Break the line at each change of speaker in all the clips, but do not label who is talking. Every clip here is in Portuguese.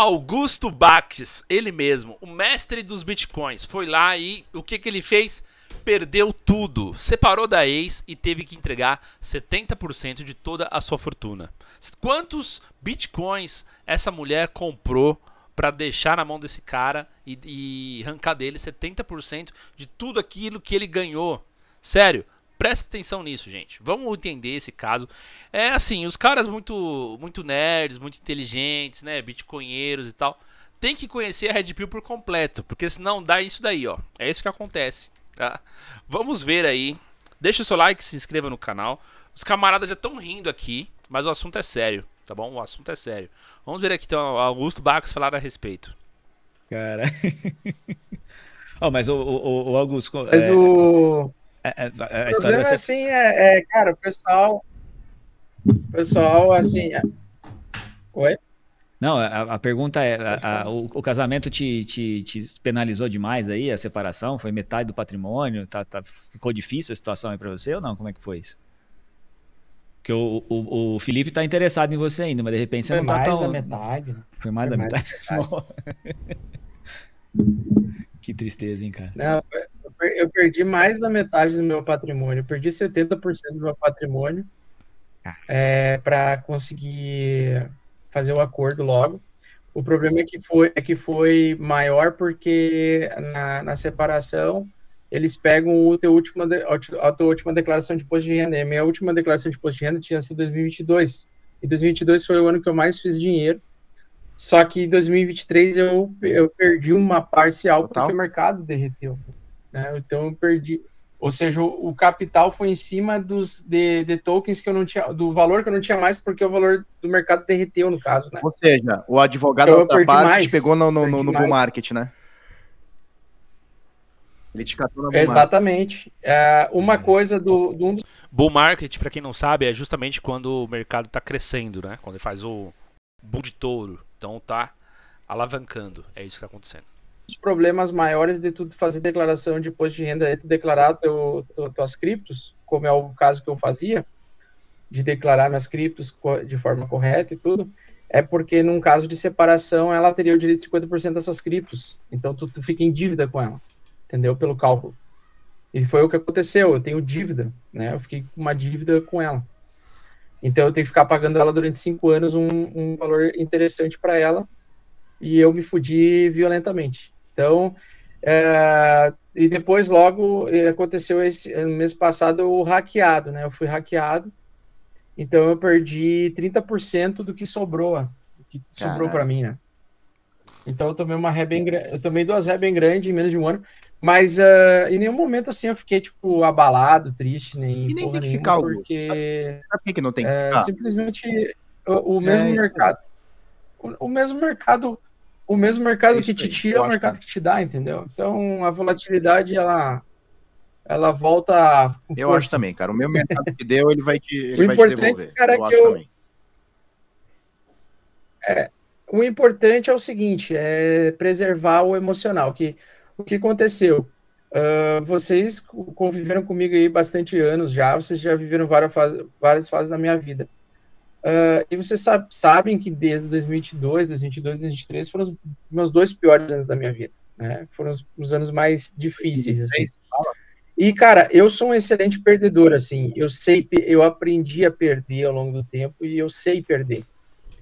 Augusto Baques, ele mesmo, o mestre dos bitcoins, foi lá e o que, que ele fez? Perdeu tudo, separou da ex e teve que entregar 70% de toda a sua fortuna. Quantos bitcoins essa mulher comprou para deixar na mão desse cara e, e arrancar dele 70% de tudo aquilo que ele ganhou? Sério, Presta atenção nisso, gente. Vamos entender esse caso. É assim, os caras muito muito nerds, muito inteligentes, né, bitcoinheiros e tal, tem que conhecer a Red Pill por completo, porque senão dá isso daí, ó. É isso que acontece, tá? Vamos ver aí. Deixa o seu like, se inscreva no canal. Os camaradas já estão rindo aqui, mas o assunto é sério, tá bom? O assunto é sério. Vamos ver aqui então Augusto Barros falar a respeito. Cara. oh, mas o, o, o Augusto. Mas é... o. É, é, é, a, o problema, é
assim, é, é, cara, o pessoal. O pessoal, assim. É...
Oi? Não, a, a, pergunta é: a, a, o, o, casamento te, te, te, penalizou demais aí, a separação? Foi metade do patrimônio? Tá, tá, ficou difícil a situação aí para você ou não? Como é que foi isso? Porque o, o, o Felipe tá interessado em você ainda, mas de repente você não tá tão. Foi mais da metade. Né? Foi mais foi da mais metade. metade. que tristeza, hein, cara? Não,
foi eu perdi mais da metade do meu patrimônio. Eu perdi 70% do meu patrimônio é, para conseguir fazer o acordo logo. O problema é que foi, é que foi maior porque na, na separação eles pegam o teu última de, a tua última declaração de imposto de renda. E a minha última declaração de imposto de renda tinha sido 2022. E 2022 foi o ano que eu mais fiz dinheiro. Só que em 2023 eu, eu perdi uma parcial Total. porque o mercado derreteu. Né? Então eu perdi. Ou seja, o, capital foi em cima dos de, de, tokens que eu não tinha, do valor que eu não tinha mais, porque o valor do mercado derreteu, no caso, né? Ou seja, o advogado então, da parte mais, pegou no, no, no, no bull market, né?
Ele te catou na bull
Exatamente.
É, uma hum. coisa do, do um dos... Bull market, para quem não sabe, é justamente quando o mercado está crescendo, né? Quando ele faz o bull de touro. Então tá alavancando. É isso que está acontecendo
dos problemas maiores de tu fazer declaração de imposto de renda é tu declarar teu, tu, tuas criptos, como é o caso que eu fazia, de declarar minhas criptos de forma correta e tudo, é porque num caso de separação ela teria o direito de 50% dessas criptos. Então tu, tu fica em dívida com ela, entendeu? Pelo cálculo. E foi o que aconteceu, eu tenho dívida, né? Eu fiquei com uma dívida com ela. Então eu tenho que ficar pagando ela durante cinco anos um, um valor interessante para ela e eu me fudi violentamente. Então, é, e depois logo aconteceu esse é, no mês passado o hackeado, né? Eu fui hackeado, então eu perdi 30% do que sobrou, do que sobrou para mim, né? Então eu tomei uma ré bem grande, eu tomei duas ré bem grandes em menos de um ano, mas uh, em nenhum momento assim eu fiquei tipo abalado, triste, nem e nem tem que ficar algo. porque sabe,
sabe que, que não tem? É,
Simplesmente o, o mesmo é... Então. mercado, o, o mesmo mercado o mesmo mercado é que te tira é o mercado que... que te dá, entendeu? Então a volatilidade ela ela volta. eu força. acho também, cara. O meu mercado que deu, ele vai te, ele o vai importante, te devolver. Cara, é eu é que eu... Também. É, o importante é o seguinte, é preservar o emocional. Que, o que aconteceu? Uh, vocês conviveram comigo aí bastante anos já, vocês já viveram várias, fases várias fases da minha vida. Uh, e vocês sabe, sabem que desde 2022, 2022 e 2023 foram os meus dois piores anos da minha vida. Né? Foram os, os anos mais difíceis. Assim. E, cara, eu sou um excelente perdedor, assim. Eu sei, eu aprendi a perder ao longo do tempo e eu sei perder.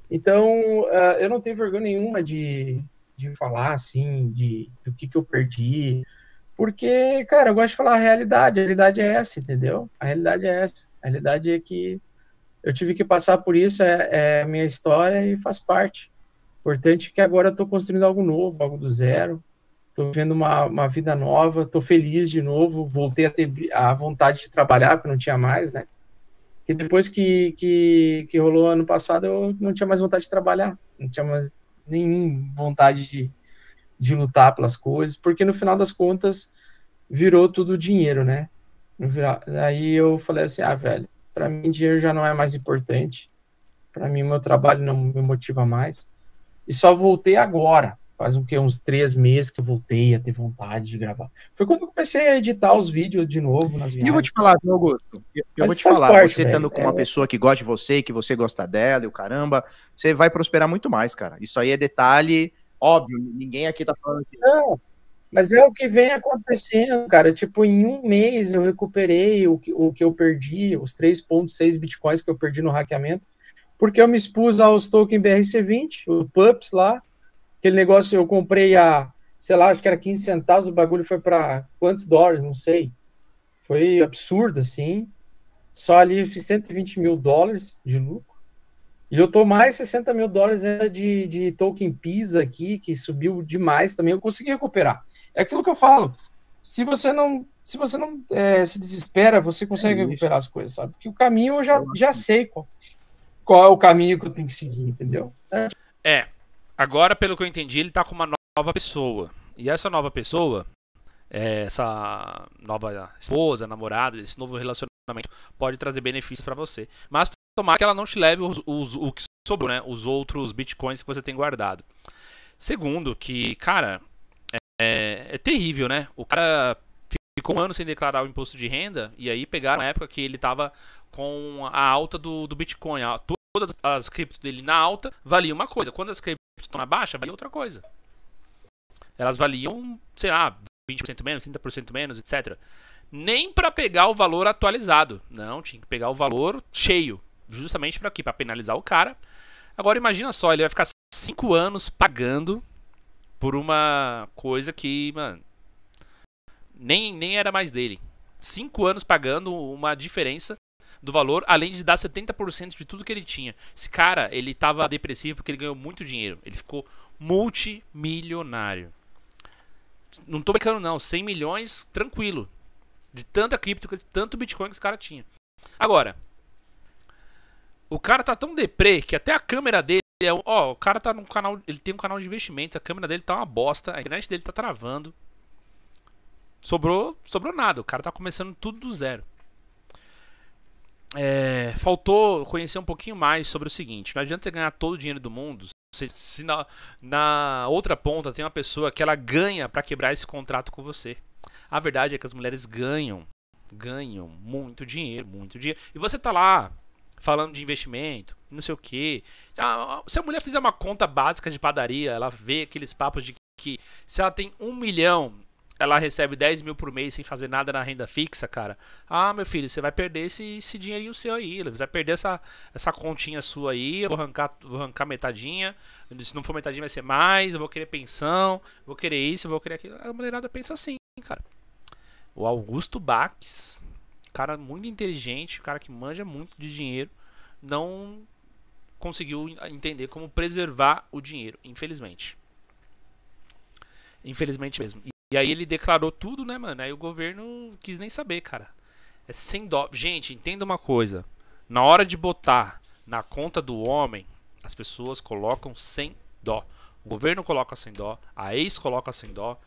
Então, uh, eu não tenho vergonha nenhuma de, de falar, assim, de, do que, que eu perdi. Porque, cara, eu gosto de falar a realidade. A realidade é essa, entendeu? A realidade é essa. A realidade é que eu tive que passar por isso, é, é minha história e faz parte. Importante é que agora eu estou construindo algo novo, algo do zero. Estou vivendo uma, uma vida nova, estou feliz de novo, voltei a ter a vontade de trabalhar, porque não tinha mais, né? Que depois que, que, que rolou ano passado, eu não tinha mais vontade de trabalhar, não tinha mais nenhuma vontade de, de lutar pelas coisas, porque no final das contas virou tudo dinheiro, né? Aí eu falei assim, ah, velho, para mim dinheiro já não é mais importante. Para mim meu trabalho não me motiva mais. E só voltei agora, faz um, que, uns três meses que eu voltei a ter vontade de gravar. Foi quando eu comecei a editar os vídeos de novo nas viagens. E eu vou te falar, viu, Augusto? Eu, eu vou te falar, parte, você estando com é... uma pessoa que gosta de você, que você gosta dela e o caramba, você vai prosperar muito mais, cara. Isso aí é detalhe óbvio, ninguém aqui tá falando que... Não, mas é o que vem acontecendo, cara. Tipo, em um mês eu recuperei o que, o que eu perdi, os 3,6 bitcoins que eu perdi no hackeamento, porque eu me expus aos token BRC20, o PUPS lá. Aquele negócio eu comprei a, sei lá, acho que era 15 centavos, o bagulho foi para quantos dólares, não sei. Foi absurdo, assim. Só ali 120 mil dólares de lucro. E eu tô mais 60 mil dólares né, de, de token PISA aqui, que subiu demais também. Eu consegui recuperar. É aquilo que eu falo. Se você não se você não é, se desespera, você consegue é recuperar as coisas, sabe? Porque o caminho eu já, já sei qual, qual é o caminho que eu tenho que seguir, entendeu? É.
é. Agora, pelo que eu entendi, ele tá com uma nova pessoa. E essa nova pessoa, é, essa nova esposa, namorada, esse novo relacionamento pode trazer benefícios para você. Mas tomar que ela não te leve os, os, o que sobrou, né? Os outros bitcoins que você tem guardado. Segundo, que, cara, é, é terrível, né? O cara ficou um ano sem declarar o imposto de renda e aí pegaram a época que ele estava com a alta do, do Bitcoin. A, todas as criptos dele na alta valiam uma coisa. Quando as criptos estão na baixa, valia outra coisa. Elas valiam, sei lá, 20% menos, 30% menos, etc. Nem para pegar o valor atualizado. Não, tinha que pegar o valor cheio justamente para quê? Para penalizar o cara. Agora imagina só, ele vai ficar cinco anos pagando por uma coisa que, mano, nem, nem era mais dele. Cinco anos pagando uma diferença do valor, além de dar 70% de tudo que ele tinha. Esse cara, ele tava depressivo porque ele ganhou muito dinheiro. Ele ficou multimilionário. Não tô brincando não, 100 milhões, tranquilo. De tanta cripto, tanto Bitcoin que os cara tinha. Agora, o cara tá tão deprê que até a câmera dele é. Um, ó, o cara tá num canal. Ele tem um canal de investimentos, a câmera dele tá uma bosta, a internet dele tá travando. Sobrou, sobrou nada. O cara tá começando tudo do zero. É, faltou conhecer um pouquinho mais sobre o seguinte: não adianta você ganhar todo o dinheiro do mundo se, se na, na, outra ponta tem uma pessoa que ela ganha para quebrar esse contrato com você. A verdade é que as mulheres ganham, ganham muito dinheiro, muito dinheiro. E você tá lá falando de investimento, não sei o quê. Ah, se a mulher fizer uma conta básica de padaria, ela vê aqueles papos de que se ela tem um milhão, ela recebe 10 mil por mês sem fazer nada na renda fixa, cara. Ah, meu filho, você vai perder esse, esse dinheirinho seu aí. Você vai perder essa, essa continha sua aí. Eu vou arrancar, vou arrancar metadinha. Se não for metadinha, vai ser mais. Eu vou querer pensão. Vou querer isso, vou querer aquilo. A mulherada pensa assim, cara. O Augusto Baques, cara muito inteligente, cara que manja muito de dinheiro, não conseguiu entender como preservar o dinheiro, infelizmente. Infelizmente mesmo. E aí ele declarou tudo, né, mano? Aí o governo quis nem saber, cara. É sem dó. Gente, entenda uma coisa. Na hora de botar na conta do homem, as pessoas colocam sem dó. O governo coloca sem dó, a ex coloca sem dó,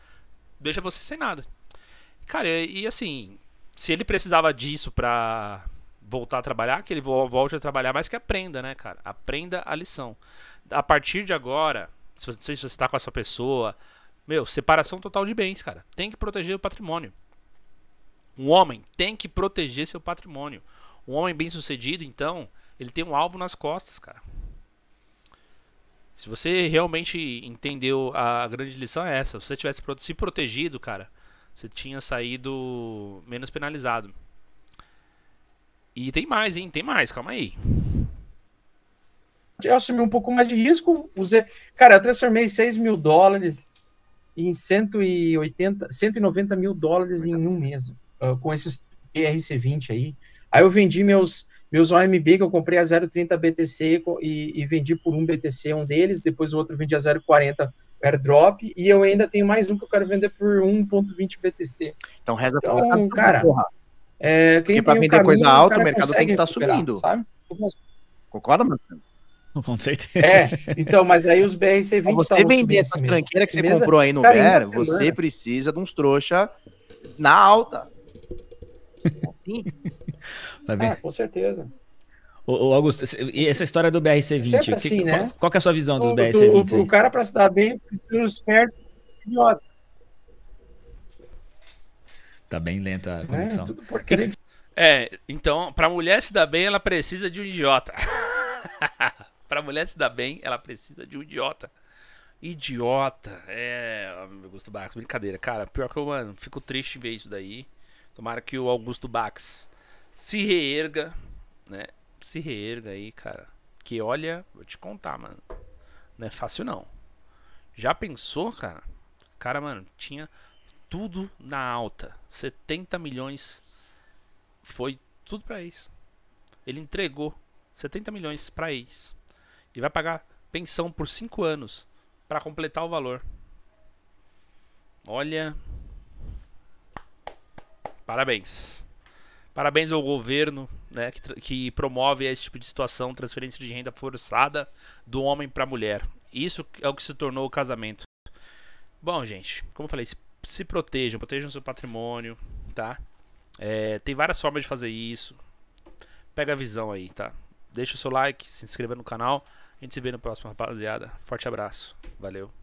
deixa você sem nada. Cara, e assim, se ele precisava disso para voltar a trabalhar, que ele volte a trabalhar, mas que aprenda, né, cara? Aprenda a lição. A partir de agora, se você, está se você tá com essa pessoa, meu, separação total de bens, cara. Tem que proteger o patrimônio. Um homem tem que proteger seu patrimônio. Um homem bem-sucedido, então, ele tem um alvo nas costas, cara. Se você realmente entendeu a grande lição é essa, se você tivesse se protegido, cara, você tinha saído menos penalizado. E tem mais, hein? Tem mais, calma aí.
Eu assumi um pouco mais de risco. Usei... Cara, eu transformei 6 mil dólares em 180, 190 mil dólares em um mês, uh, com esses PRC20 aí. Aí eu vendi meus, meus OMB, que eu comprei a 0,30 BTC e, e, vendi por um BTC um deles, depois o outro vendi a 0,40 airdrop, e eu ainda tenho mais um que eu quero vender por 1.20 BTC. Então reza então, cara, é, quem Porque pra vender um caminho, coisa alta, o, o mercado tem que estar tá subindo. Sabe?
Concorda, mano Com certeza. É, então,
mas aí os BRC20 Você tá vender essas tranqueiras que você é- comprou aí no Ver, você
precisa de uns trouxa na alta. Assim. Tá com certeza. Ô, Augusto, e essa história do BRC20, assim, que, né? qual, qual é a sua visão dos BRC20? O, o
cara, para se dar bem, precisa de um esperto idiota.
Tá bem lenta a é, conexão. É, é então, para mulher se dar bem, ela precisa de um idiota. para mulher se dar bem, ela precisa de um idiota. Idiota. É, Augusto Bax, brincadeira. Cara, pior que eu, mano, fico triste em ver isso daí. Tomara que o Augusto Bax se reerga, né? se reerga aí, cara. Que olha, vou te contar, mano. Não é fácil não. Já pensou, cara? Cara, mano, tinha tudo na alta. 70 milhões foi tudo para ex. Ele entregou 70 milhões para ex. E vai pagar pensão por 5 anos para completar o valor. Olha. Parabéns. Parabéns ao governo né, que, que promove esse tipo de situação, transferência de renda forçada do homem para a mulher. Isso é o que se tornou o casamento. Bom, gente, como eu falei, se, se protejam, protejam seu patrimônio, tá? É, tem várias formas de fazer isso. Pega a visão aí, tá? Deixa o seu like, se inscreva no canal. A gente se vê no próximo, rapaziada. Forte abraço. Valeu.